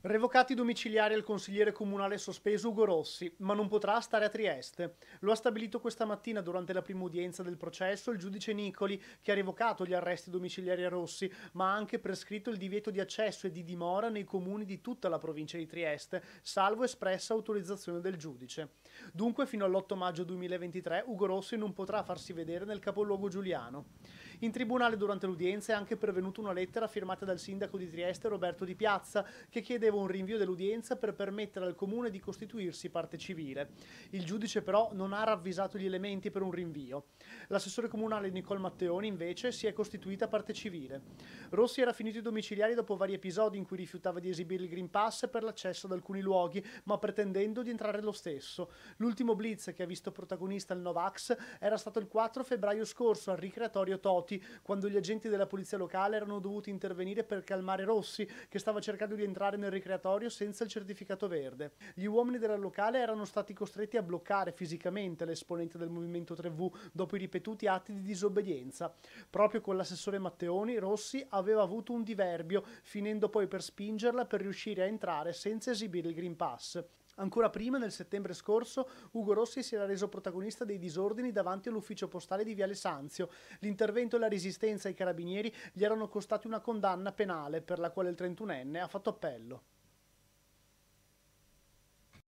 Revocati domiciliari al consigliere comunale sospeso Ugo Rossi, ma non potrà stare a Trieste. Lo ha stabilito questa mattina durante la prima udienza del processo il giudice Nicoli, che ha revocato gli arresti domiciliari a Rossi, ma ha anche prescritto il divieto di accesso e di dimora nei comuni di tutta la provincia di Trieste, salvo espressa autorizzazione del giudice. Dunque, fino all'8 maggio 2023, Ugo Rossi non potrà farsi vedere nel capoluogo giuliano. In tribunale durante l'udienza è anche pervenuta una lettera firmata dal sindaco di Trieste Roberto Di Piazza, che chiede chiedeva un rinvio dell'udienza per permettere al comune di costituirsi parte civile. Il giudice però non ha ravvisato gli elementi per un rinvio. L'assessore comunale Nicole Matteoni invece si è costituita parte civile. Rossi era finito i domiciliari dopo vari episodi in cui rifiutava di esibire il Green Pass per l'accesso ad alcuni luoghi, ma pretendendo di entrare lo stesso. L'ultimo blitz che ha visto protagonista il Novax era stato il 4 febbraio scorso al ricreatorio Toti, quando gli agenti della polizia locale erano dovuti intervenire per calmare Rossi, che stava cercando di entrare nel ricreatorio senza il certificato verde. Gli uomini della locale erano stati costretti a bloccare fisicamente l'esponente del Movimento 3V dopo i ripetuti atti di disobbedienza. Proprio con l'assessore Matteoni, Rossi aveva avuto un diverbio, finendo poi per spingerla per riuscire a entrare senza esibire il Green Pass. Ancora prima, nel settembre scorso, Ugo Rossi si era reso protagonista dei disordini davanti all'ufficio postale di Viale Sanzio. L'intervento e la resistenza ai carabinieri gli erano costati una condanna penale, per la quale il 31enne ha fatto appello.